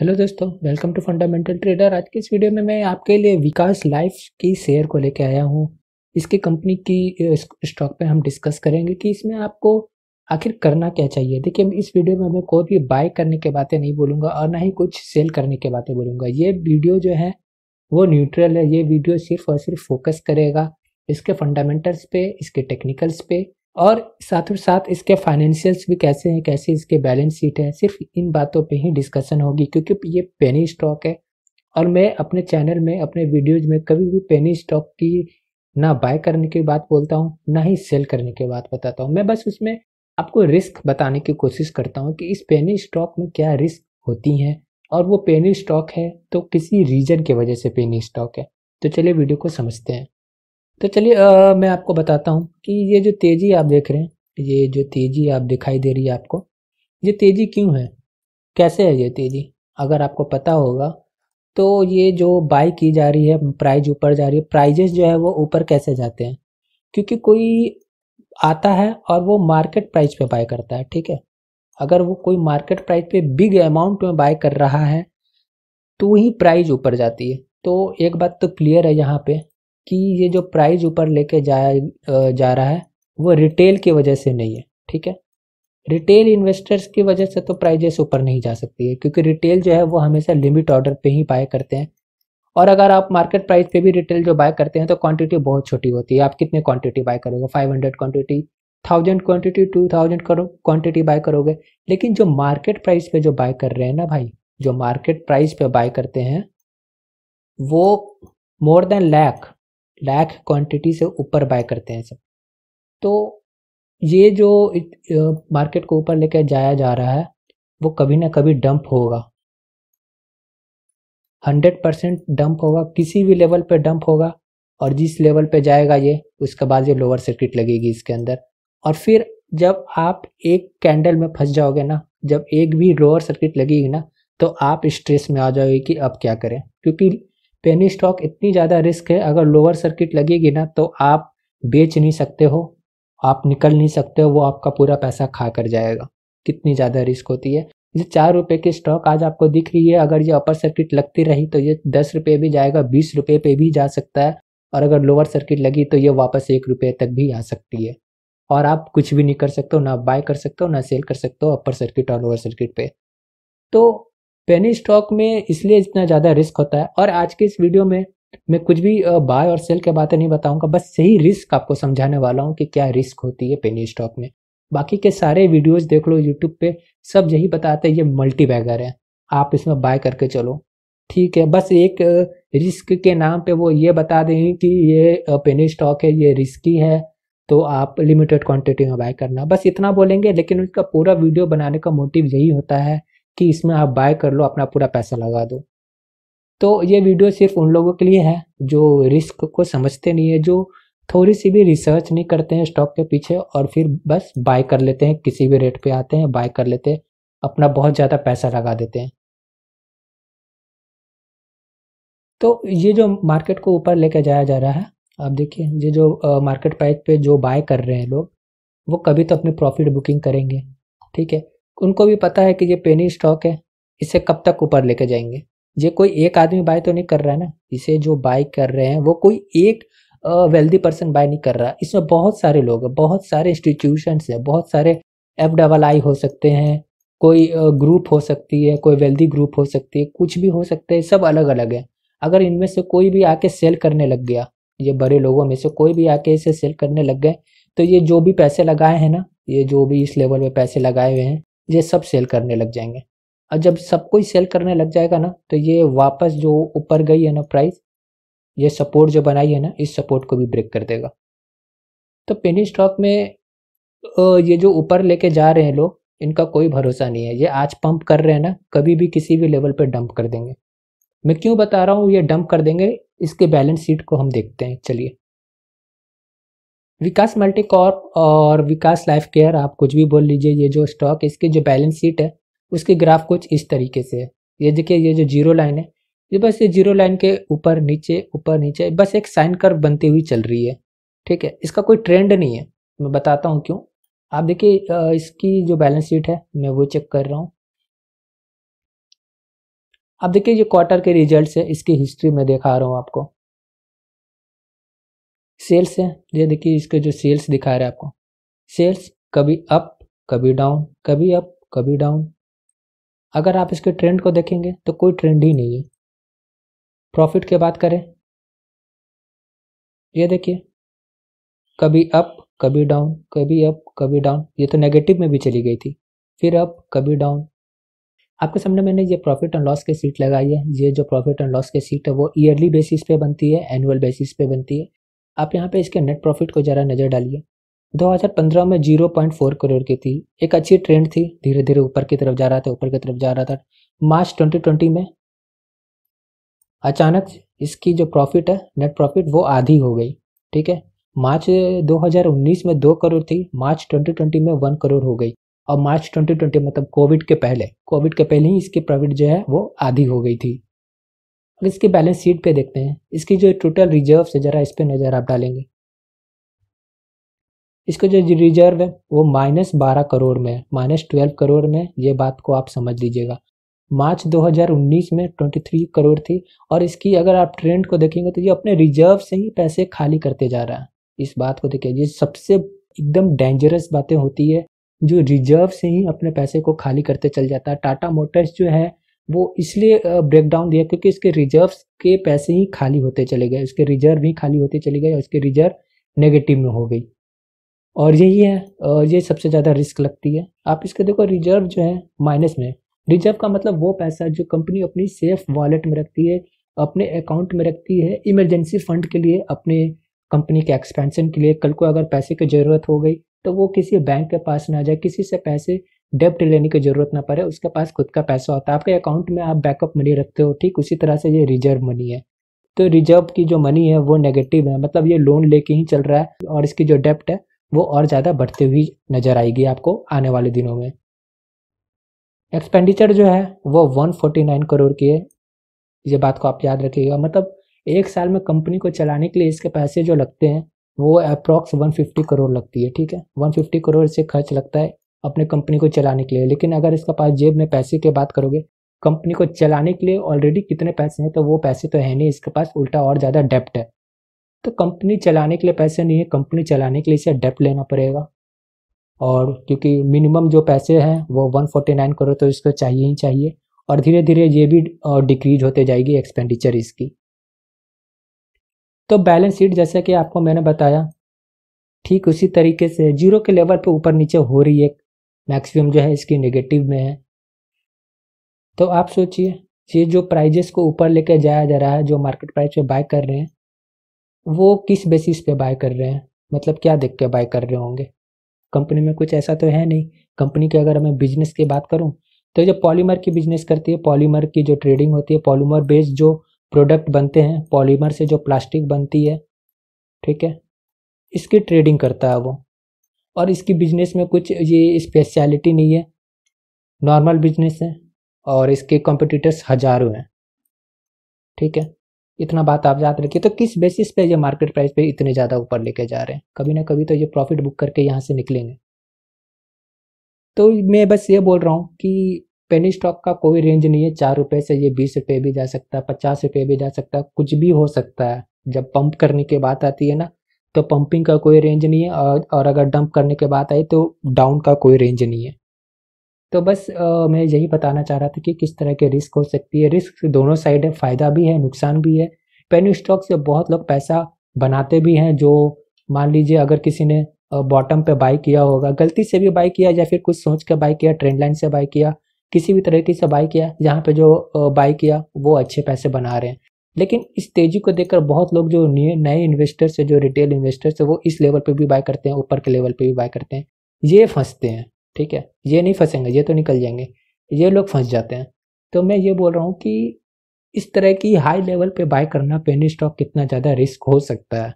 hello दोस्तों welcome to fundamental trader आज के इस वीडियो में मैं आपके लिए विकास लाइफ की शेयर को लेकर आया हूँ इसके कंपनी की स्टॉक पे हम डिस्कस करेंगे कि इसमें आपको आखिर करना क्या चाहिए देखिए इस वीडियो में मैं कोई भी बाय करने की बातें नहीं बोलूँगा और ना ही कुछ सेल करने की बातें बोलूँगा ये वीडियो जो है वो न्यूट्रल है ये वीडियो सिर्फ और सिर्फ फोकस करेगा इसके फंडामेंटल्स पे इसके टेक्निकल्स पे और साथ साथ इसके फाइनेंशियल्स भी कैसे हैं कैसे इसके बैलेंस शीट है सिर्फ इन बातों पे ही डिस्कशन होगी क्योंकि ये पेनी स्टॉक है और मैं अपने चैनल में अपने वीडियोज में कभी भी पेनी स्टॉक की ना बाय करने की बात बोलता हूँ ना ही सेल करने की बात बताता हूँ मैं बस उसमें आपको रिस्क बताने की कोशिश करता हूँ कि इस पेनी स्टॉक में क्या रिस्क होती हैं और वो पेनी स्टॉक है तो किसी रीजन की वजह से पेनी स्टॉक है तो चलिए वीडियो को समझते हैं तो चलिए मैं आपको बताता हूँ कि ये जो तेज़ी आप देख रहे हैं ये जो तेज़ी आप दिखाई दे रही है आपको ये तेज़ी क्यों है कैसे है ये तेज़ी अगर आपको पता होगा तो ये जो बाई की जा रही है प्राइज ऊपर जा रही है प्राइजेस जो है वो ऊपर कैसे जाते हैं क्योंकि कोई आता है और वो मार्केट प्राइस पे बाय करता है ठीक है अगर वो कोई मार्केट प्राइस पे बिग अमाउंट में बाय कर रहा है तो ही प्राइस ऊपर जाती है तो एक बात तो क्लियर है यहाँ पे कि ये जो प्राइस ऊपर लेके जाया जा रहा है वो रिटेल की वजह से नहीं है ठीक है रिटेल इन्वेस्टर्स की वजह से तो प्राइजेस ऊपर नहीं जा सकती है क्योंकि रिटेल जो है वो हमेशा लिमिट ऑर्डर पे ही बाय करते हैं और अगर आप मार्केट प्राइस पे भी रिटेल जो बाय करते हैं तो क्वांटिटी बहुत छोटी होती है आप कितने क्वांटिटी बाय करोगे 500 quantity thousand quantity two thousand करो क्वांटिटी बाय करोगे लेकिन जो मार्केट प्राइस पे जो बाय कर रहे हैं ना भाई जो मार्केट प्राइस पे बाय करते हैं वो more than lakh lakh quantity से ऊपर बाय करते हैं सब तो ये जो मार्केट को ऊपर लेकर जाया जा रहा है वो कभी ना कभी डंप होगा हंड्रेड परसेंट डंप होगा किसी भी लेवल पे डंप होगा और जिस लेवल पे जाएगा ये उसके बाद ये लोअर सर्किट लगेगी इसके अंदर और फिर जब आप एक कैंडल में फंस जाओगे ना जब एक भी लोअर सर्किट लगेगी ना तो आप स्ट्रेस में आ जाओगे कि अब क्या करें क्योंकि पेनी स्टॉक इतनी ज़्यादा रिस्क है अगर लोअर सर्किट लगेगी ना तो आप बेच नहीं सकते हो आप निकल नहीं सकते हो वो आपका पूरा पैसा खा कर जाएगा कितनी ज़्यादा रिस्क होती है ये चार रुपये की स्टॉक आज आपको दिख रही है अगर ये अपर सर्किट लगती रही तो ये दस रुपये भी जाएगा बीस रुपये पे भी जा सकता है और अगर लोअर सर्किट लगी तो ये वापस एक रुपये तक भी आ सकती है और आप कुछ भी नहीं कर सकते हो ना बाय कर सकते हो ना सेल कर सकते हो अपर सर्किट और लोअर सर्किट पे तो पेनी स्टॉक में इसलिए इतना ज़्यादा रिस्क होता है और आज के इस वीडियो में मैं कुछ भी बाय और सेल के बातें नहीं बताऊंगा बस सही रिस्क आपको समझाने वाला हूँ कि क्या रिस्क होती है पेनी स्टॉक में बाकी के सारे वीडियोस देख लो यूट्यूब पे सब यही बताते हैं ये मल्टी बैगर है आप इसमें बाय करके चलो ठीक है बस एक रिस्क के नाम पर वो ये बता दें कि ये पेनी स्टॉक है ये रिस्की है तो आप लिमिटेड क्वांटिटी में बाय करना बस इतना बोलेंगे लेकिन उसका पूरा वीडियो बनाने का मोटिव यही होता है कि इसमें आप बाय कर लो अपना पूरा पैसा लगा दो तो ये वीडियो सिर्फ उन लोगों के लिए है जो रिस्क को समझते नहीं है जो थोड़ी सी भी रिसर्च नहीं करते हैं स्टॉक के पीछे और फिर बस बाय कर लेते हैं किसी भी रेट पे आते हैं बाय कर लेते हैं अपना बहुत ज़्यादा पैसा लगा देते हैं तो ये जो मार्केट को ऊपर लेके जाया जा रहा है आप देखिए ये जो मार्केट प्राइस पे जो बाय कर रहे हैं लोग वो कभी तो अपनी प्रॉफिट बुकिंग करेंगे ठीक है उनको भी पता है कि ये पेनी स्टॉक है इसे कब तक ऊपर लेके जाएंगे ये कोई एक आदमी बाय तो नहीं कर रहा है ना इसे जो बाय कर रहे हैं वो कोई एक वेल्दी पर्सन बाय नहीं कर रहा इसमें बहुत सारे लोग हैं बहुत सारे इंस्टीट्यूशन है बहुत सारे एफ डबल आई हो सकते हैं कोई ग्रुप हो सकती है कोई वेल्दी ग्रुप हो सकती है कुछ भी हो सकता है सब अलग अलग है अगर इनमें से कोई भी आके सेल करने लग गया ये बड़े लोगों में से कोई भी आके इसे सेल करने लग गए तो ये जो भी पैसे लगाए हैं ना ये जो भी इस लेवल पे पैसे लगाए हुए हैं ये सब सेल करने लग जाएंगे और जब सब कोई सेल करने लग जाएगा ना तो ये वापस जो ऊपर गई है ना प्राइस ये सपोर्ट जो बनाई है ना इस सपोर्ट को भी ब्रेक कर देगा तो पेनी स्टॉक में ये जो ऊपर लेके जा रहे हैं लोग इनका कोई भरोसा नहीं है ये आज पंप कर रहे हैं ना कभी भी किसी भी लेवल पर डंप कर देंगे मैं क्यों बता रहा हूँ ये डंप कर देंगे इसके बैलेंस शीट को हम देखते हैं चलिए विकास मल्टीकॉर्प और विकास लाइफ केयर आप कुछ भी बोल लीजिए ये जो स्टॉक इसकी जो बैलेंस शीट है उसकी ग्राफ कुछ इस तरीके से है ये देखिए ये जो जीरो लाइन है ये बस ये जीरो लाइन के ऊपर नीचे ऊपर नीचे बस एक साइन कर्व बनती हुई चल रही है ठीक है इसका कोई ट्रेंड नहीं है मैं बताता हूँ क्यों आप देखिए इसकी जो बैलेंस शीट है मैं वो चेक कर रहा हूँ आप देखिए ये क्वार्टर के रिजल्ट है इसकी हिस्ट्री में दिखा रहा हूँ आपको सेल्स है ये देखिए इसके जो सेल्स दिखा रहे हैं आपको सेल्स कभी अप कभी डाउन कभी अप कभी डाउन अगर आप इसके ट्रेंड को देखेंगे तो कोई ट्रेंड ही नहीं है प्रॉफिट की बात करें ये देखिए कभी अप कभी डाउन कभी अप कभी डाउन ये तो नेगेटिव में भी चली गई थी फिर अप कभी डाउन आपके सामने मैंने ये प्रॉफिट एंड लॉस के सीट लगाई है ये जो प्रॉफिट एंड लॉस के सीट है वो ईयरली बेसिस पे बनती है एनुअल बेसिस पे बनती है आप यहाँ पे इसके नेट प्रॉफिट को ज़रा नज़र डालिए 2015 में 0.4 करोड़ की थी एक अच्छी ट्रेंड थी धीरे धीरे ऊपर की तरफ जा रहा था ऊपर की तरफ जा रहा था मार्च 2020 में अचानक इसकी जो प्रॉफिट है नेट प्रॉफिट वो आधी हो गई ठीक है मार्च 2019 में दो करोड़ थी मार्च 2020 में वन करोड़ हो गई और मार्च 2020 मतलब कोविड के पहले कोविड के पहले ही इसकी प्रॉफिट जो है वो आधी हो गई थी अब इसकी बैलेंस शीट पे देखते हैं इसकी जो टोटल रिजर्व है ज़रा इस पर नज़र आप डालेंगे इसका जो रिजर्व है वो माइनस बारह करोड़ में है माइनस ट्वेल्व करोड़ में ये बात को आप समझ लीजिएगा मार्च 2019 में 23 करोड़ थी और इसकी अगर आप ट्रेंड को देखेंगे तो ये अपने रिजर्व से ही पैसे खाली करते जा रहा है इस बात को देखिए ये सबसे एकदम डेंजरस बातें होती है जो रिजर्व से ही अपने पैसे को खाली करते चल जाता है टाटा मोटर्स जो है वो इसलिए ब्रेक डाउन दिया क्योंकि इसके रिजर्व्स के पैसे ही खाली होते चले गए उसके रिजर्व ही खाली होते चले गए और इसके रिजर्व नेगेटिव में हो गई और यही है और ये सबसे ज़्यादा रिस्क लगती है आप इसके देखो रिजर्व जो है माइनस में रिजर्व का मतलब वो पैसा जो कंपनी अपनी सेफ वॉलेट में रखती है अपने अकाउंट में रखती है इमरजेंसी फंड के लिए अपने कंपनी के एक्सपेंशन के लिए कल को अगर पैसे की ज़रूरत हो गई तो वो किसी बैंक के पास ना जाए किसी से पैसे डेप्ट लेने की जरूरत ना पड़े उसके पास खुद का पैसा होता है आपके अकाउंट में आप बैकअप मनी रखते हो ठीक उसी तरह से ये रिजर्व मनी है तो रिजर्व की जो मनी है वो नेगेटिव है मतलब ये लोन लेके ही चल रहा है और इसकी जो डेप्ट है वो और ज़्यादा बढ़ती हुई नजर आएगी आपको आने वाले दिनों में एक्सपेंडिचर जो है वो 149 करोड़ की है ये बात को आप याद रखिएगा मतलब एक साल में कंपनी को चलाने के लिए इसके पैसे जो लगते हैं वो अप्रॉक्स 150 करोड़ लगती है ठीक है 150 करोड़ से खर्च लगता है अपने कंपनी को चलाने के लिए लेकिन अगर इसका पास जेब में पैसे की बात करोगे कंपनी को चलाने के लिए ऑलरेडी कितने पैसे हैं तो वो पैसे तो है नहीं इसके पास उल्टा और ज़्यादा डेप्ट है तो कंपनी चलाने के लिए पैसे नहीं है कंपनी चलाने के लिए इसे डेप्ट लेना पड़ेगा और क्योंकि मिनिमम जो पैसे हैं वो 149 करोड़ तो इसको चाहिए ही चाहिए और धीरे धीरे ये भी डिक्रीज होते जाएगी एक्सपेंडिचर इसकी तो बैलेंस शीट जैसा कि आपको मैंने बताया ठीक उसी तरीके से जीरो के लेवल पर ऊपर नीचे हो रही है मैक्सिमम जो है इसकी नेगेटिव में है तो आप सोचिए ये जो प्राइजेस को ऊपर लेके जाया जा रहा है जो मार्केट प्राइस पे बाय कर रहे हैं वो किस बेसिस पे बाय कर रहे हैं मतलब क्या देख के बाय कर रहे होंगे कंपनी में कुछ ऐसा तो है नहीं कंपनी के अगर मैं बिजनेस की बात करूँ तो जो पॉलीमर की बिजनेस करती है पॉलीमर की जो ट्रेडिंग होती है पॉलीमर बेस्ड जो प्रोडक्ट बनते हैं पॉलीमर से जो प्लास्टिक बनती है ठीक है इसकी ट्रेडिंग करता है वो और इसकी बिजनेस में कुछ ये स्पेशलिटी नहीं है नॉर्मल बिजनेस है और इसके कॉम्पिटिटर्स हजारों हैं ठीक है इतना बात आप याद रखिए तो किस बेसिस पे ये मार्केट प्राइस पे इतने ज़्यादा ऊपर लेके जा रहे हैं कभी ना कभी तो ये प्रॉफिट बुक करके यहाँ से निकलेंगे तो मैं बस ये बोल रहा हूँ कि पेनी स्टॉक का कोई रेंज नहीं है चार रुपये से ये बीस रुपये भी जा सकता है पचास रुपये भी जा सकता है कुछ भी हो सकता है जब पंप करने की बात आती है ना तो पंपिंग का कोई रेंज नहीं है और, और अगर डंप करने के बाद आई तो डाउन का कोई रेंज नहीं है तो बस आ, मैं यही बताना चाह रहा था कि किस तरह के रिस्क हो सकती है रिस्क दोनों साइड है फ़ायदा भी है नुकसान भी है पेन स्टॉक से बहुत लोग पैसा बनाते भी हैं जो मान लीजिए अगर किसी ने बॉटम पे बाई किया होगा गलती से भी बाई किया या फिर कुछ सोच के बाई किया ट्रेंड लाइन से बाई किया किसी भी तरीके से बाई किया जहाँ पे जो बाई किया वो अच्छे पैसे बना रहे हैं लेकिन इस तेजी को देखकर बहुत लोग जो नए इन्वेस्टर्स है जो रिटेल इन्वेस्टर्स है वो इस लेवल पे भी बाय करते हैं ऊपर के लेवल पे भी बाय करते हैं ये फंसते हैं ठीक है ये नहीं फंसेंगे ये तो निकल जाएंगे ये लोग फंस जाते हैं तो मैं ये बोल रहा हूँ कि इस तरह की हाई लेवल पे बाय करना पेनी स्टॉक कितना ज़्यादा रिस्क हो सकता है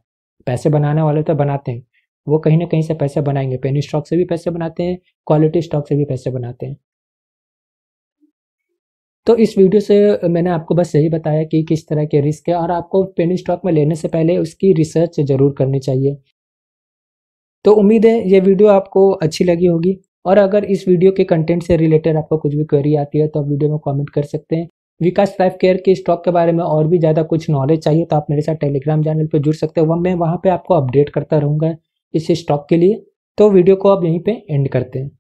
पैसे बनाने वाले तो बनाते हैं वो कहीं ना कहीं से पैसे बनाएंगे पेनी स्टॉक से भी पैसे बनाते हैं क्वालिटी स्टॉक से भी पैसे बनाते हैं तो इस वीडियो से मैंने आपको बस यही बताया कि किस तरह के रिस्क है और आपको पेनी स्टॉक में लेने से पहले उसकी रिसर्च ज़रूर करनी चाहिए तो उम्मीद है ये वीडियो आपको अच्छी लगी होगी और अगर इस वीडियो के कंटेंट से रिलेटेड आपको कुछ भी क्वेरी आती है तो आप वीडियो में कमेंट कर सकते हैं विकास लाइफ केयर के स्टॉक के बारे में और भी ज़्यादा कुछ नॉलेज चाहिए तो आप मेरे साथ टेलीग्राम चैनल पर जुड़ सकते हो मैं वहाँ पर आपको अपडेट करता रहूँगा इस स्टॉक के लिए तो वीडियो को आप यहीं पर एंड करते हैं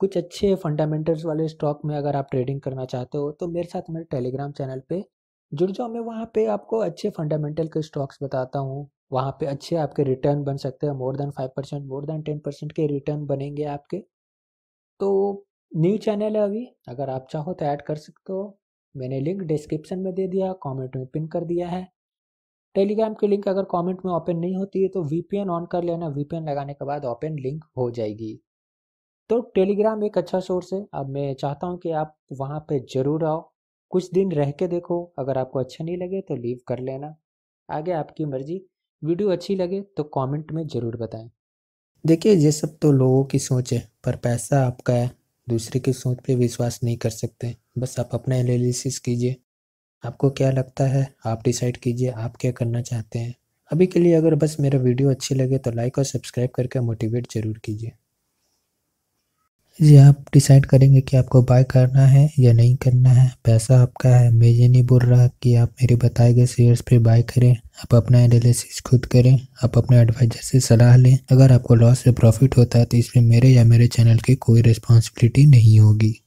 कुछ अच्छे फंडामेंटल्स वाले स्टॉक में अगर आप ट्रेडिंग करना चाहते हो तो मेरे साथ मेरे टेलीग्राम चैनल पे जुड़ जाओ मैं वहाँ पे आपको अच्छे फंडामेंटल के स्टॉक्स बताता हूँ वहाँ पे अच्छे आपके रिटर्न बन सकते हैं more than five percent more than ten percent के रिटर्न बनेंगे आपके तो न्यू चैनल है अभी अगर आप चाहो तो ऐड कर सकते हो मैंने लिंक डिस्क्रिप्शन में दे दिया कमेंट में पिन कर दिया है टेलीग्राम की लिंक अगर कमेंट में ओपन नहीं होती है तो वीपीएन ऑन कर लेना वीपीएन लगाने के बाद ओपन लिंक हो जाएगी तो टेलीग्राम एक अच्छा सोर्स है अब मैं चाहता हूँ कि आप वहाँ पे ज़रूर आओ कुछ दिन रह के देखो अगर आपको अच्छा नहीं लगे तो लीव कर लेना आगे आपकी मर्जी वीडियो अच्छी लगे तो कमेंट में ज़रूर बताएं देखिए ये सब तो लोगों की सोच है पर पैसा आपका है दूसरे की सोच पे विश्वास नहीं कर सकते बस आप अपना एनालिसिस कीजिए आपको क्या लगता है आप डिसाइड कीजिए आप क्या करना चाहते हैं अभी के लिए अगर बस मेरा वीडियो अच्छी लगे तो लाइक और सब्सक्राइब करके मोटिवेट ज़रूर कीजिए ये आप डिसाइड करेंगे कि आपको बाय करना है या नहीं करना है पैसा आपका है मैं ये नहीं बोल रहा कि आप मेरे बताए गए शेयर्स पे बाय करें आप अपना एनालिसिस खुद करें आप अपने एडवाइजर से सलाह लें अगर आपको लॉस या प्रॉफिट होता है तो इसमें मेरे या मेरे चैनल की कोई रिस्पॉन्सिबिलिटी नहीं होगी